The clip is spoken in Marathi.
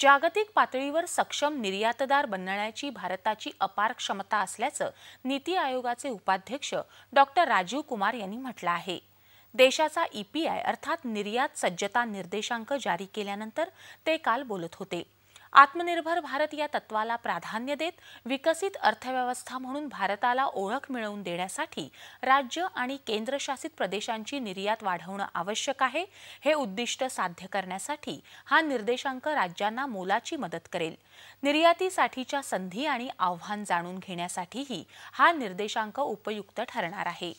जागतिक पातळीवर सक्षम निर्यातदार बनण्याची भारताची अपार क्षमता असल्याचं नीती आयोगाचे उपाध्यक्ष डॉक्टर राजीव कुमार यांनी म्हटलं आहे देशाचा ईपीआय e अर्थात निर्यात सज्जता निर्देशांक जारी केल्यानंतर ते काल बोलत होते आत्मनिर्भर भारत या तत्वाला प्राधान्य देत विकसित अर्थव्यवस्था म्हणून भारताला ओळख मिळवून देण्यासाठी राज्य आणि केंद्रशासित प्रदेशांची निर्यात वाढवणं आवश्यक आहे हे उद्दिष्ट साध्य करण्यासाठी हा निर्देशांक राज्यांना मोलाची मदत करेल निर्यातीसाठीच्या संधी आणि आव्हान जाणून घेण्यासाठीही हा निर्देशांक उपयुक्त ठरणार आहे